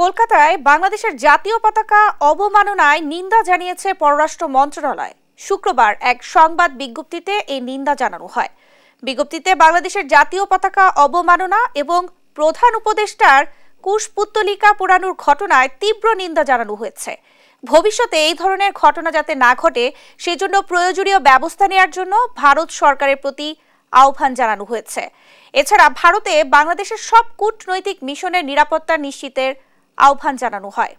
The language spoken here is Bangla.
কলকাতায় বাংলাদেশের জাতীয় পতাকা অবমাননায় নিন্দা জানিয়েছে পররাষ্ট্র মন্ত্রণালয় শুক্রবার এক সংবাদ বিজ্ঞপ্তিতে এই নিন্দা জানানো হয় বিজ্ঞপ্তিতে বাংলাদেশের জাতীয় পতাকা অবমাননা এবং প্রধান উপদেষ্টার কুশপুত্তলিকা পোড়ানোর ঘটনায় তীব্র নিন্দা জানানো হয়েছে ভবিষ্যতে এই ধরনের ঘটনা যাতে না ঘটে সেজন্য প্রয়োজনীয় ব্যবস্থা নেওয়ার জন্য ভারত সরকারের প্রতি আহ্বান জানানো হয়েছে এছাড়া ভারতে বাংলাদেশের সব কূটনৈতিক মিশনের নিরাপত্তা নিশ্চিতের আহ্বান জানানো হয়